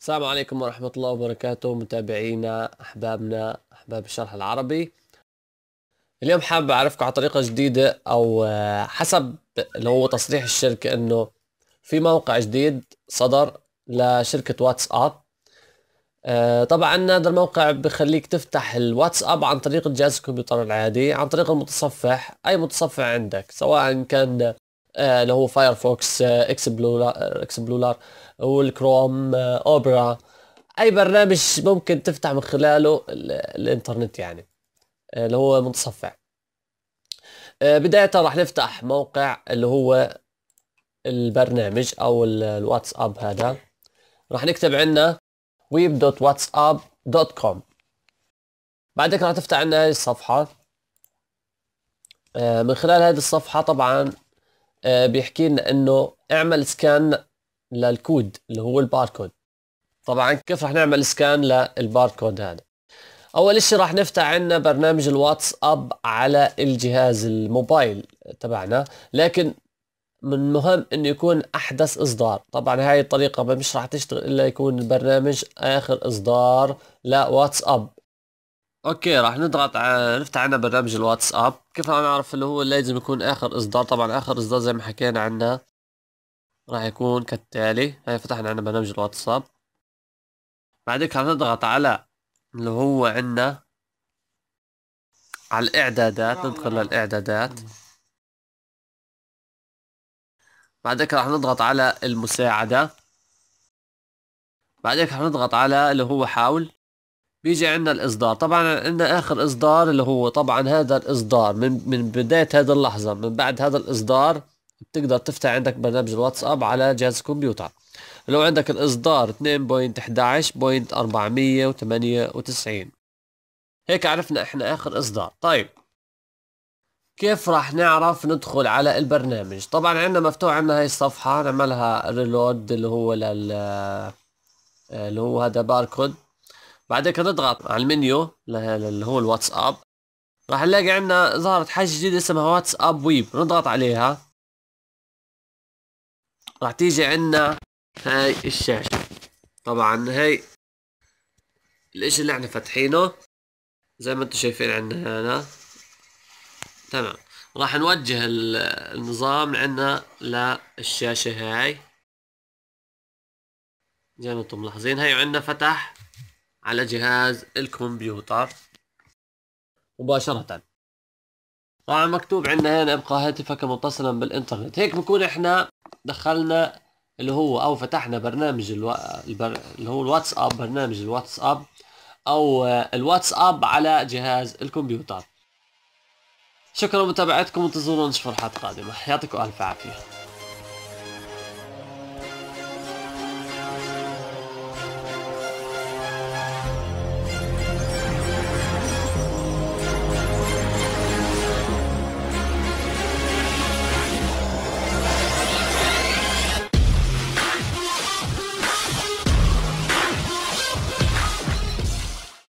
السلام عليكم ورحمة الله وبركاته متابعينا أحبابنا أحباب الشرح العربي اليوم حابب أعرفكم على طريقة جديدة أو آه، حسب اللي هو تصريح الشركة أنه في موقع جديد صدر لشركة واتساب آه، طبعا هذا الموقع بخليك تفتح الواتساب عن طريق جهاز الكمبيوتر العادي عن طريق المتصفح أي متصفح عندك سواء كان آه، اللي هو فايرفوكس اكسبلورار اكسبلورار والكروم اوبرا اي برنامج ممكن تفتح من خلاله الانترنت يعني آه، اللي هو متصفح آه، بداية راح نفتح موقع اللي هو البرنامج او الواتساب هذا راح نكتب عندنا web.whatsapp.com بعد هيك راح تفتح عندنا هذه الصفحة من خلال هذه الصفحة طبعا آه، بيحكي لنا انه اعمل سكان للكود اللي هو الباركود طبعا كيف رح نعمل سكان للباركود هذا اول شيء رح نفتح عنا برنامج الواتساب على الجهاز الموبايل تبعنا لكن من المهم انه يكون احدث اصدار طبعا هاي الطريقه مش راح تشتغل الا يكون البرنامج اخر اصدار لواتساب اوكي راح نضغط على نفتح عنا برنامج الواتساب كيف راح نعرف اللي هو لازم يكون اخر اصدار طبعا اخر اصدار زي ما حكينا عنا راح يكون كالتالي هاي فتحنا عنا برنامج الواتساب بعد هيك راح نضغط على اللي هو عنا على الاعدادات ندخل للاعدادات بعد هيك راح نضغط على المساعدة بعد هيك راح نضغط على اللي هو حاول بيجي عندنا الاصدار طبعا عندنا اخر اصدار اللي هو طبعا هذا الاصدار من من بدايه هذه اللحظه من بعد هذا الاصدار بتقدر تفتح عندك برنامج الواتساب على جهاز الكمبيوتر لو عندك الاصدار 2.11.498 هيك عرفنا احنا اخر اصدار طيب كيف راح نعرف ندخل على البرنامج طبعا عندنا مفتوح عندنا هاي الصفحة نعملها ريلود اللي هو لل اللي هو هذا باركود بعد كده نضغط على المنيو اللي هو الواتساب راح نلاقي عندنا ظهرت حاجة جديدة اسمها واتساب ويب نضغط عليها راح تيجي عندنا هاي الشاشة طبعا هاي الاشي اللي احنا فاتحينه زي ما انتم شايفين عندنا هنا تمام راح نوجه النظام عندنا للشاشة هاي زي ما انتم ملاحظين هاي عندنا فتح على جهاز الكمبيوتر مباشرة طبعا مكتوب عندنا هنا ابقى هاتفك متصلا بالانترنت هيك بكون احنا دخلنا اللي هو او فتحنا برنامج الو... البر... اللي هو الواتساب برنامج الواتساب او الواتساب على جهاز الكمبيوتر شكرا لمتابعتكم وانتظرونا في حلقات قادمة يعطيكم الف عافية